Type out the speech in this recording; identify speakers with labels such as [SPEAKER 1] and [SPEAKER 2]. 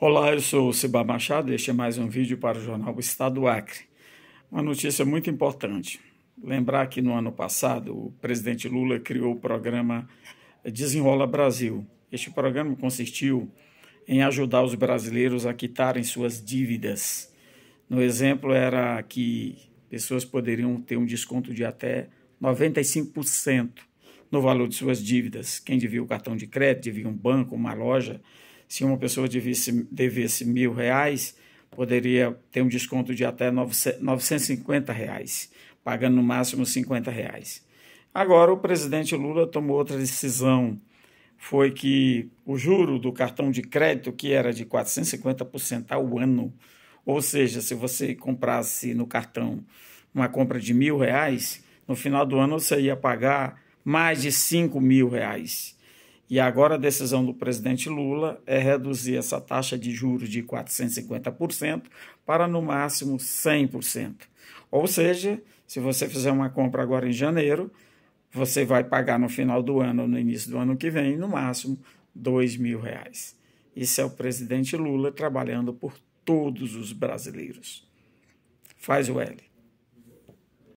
[SPEAKER 1] Olá, eu sou Cibá Machado e este é mais um vídeo para o jornal do Estado do Acre. Uma notícia muito importante. Lembrar que no ano passado o presidente Lula criou o programa Desenrola Brasil. Este programa consistiu em ajudar os brasileiros a quitarem suas dívidas. No exemplo era que pessoas poderiam ter um desconto de até 95% no valor de suas dívidas. Quem devia o cartão de crédito, devia um banco, uma loja, se uma pessoa devesse, devesse mil reais, poderia ter um desconto de até 950 reais, pagando no máximo 50 reais. Agora, o presidente Lula tomou outra decisão, foi que o juro do cartão de crédito, que era de 450% ao ano, ou seja, se você comprasse no cartão uma compra de mil reais, no final do ano você ia pagar mais de cinco mil reais. E agora a decisão do presidente Lula é reduzir essa taxa de juros de 450% para no máximo 100%. Ou seja, se você fizer uma compra agora em janeiro, você vai pagar no final do ano ou no início do ano que vem, no máximo, dois mil reais. Isso é o presidente Lula trabalhando por todos os brasileiros. Faz o L.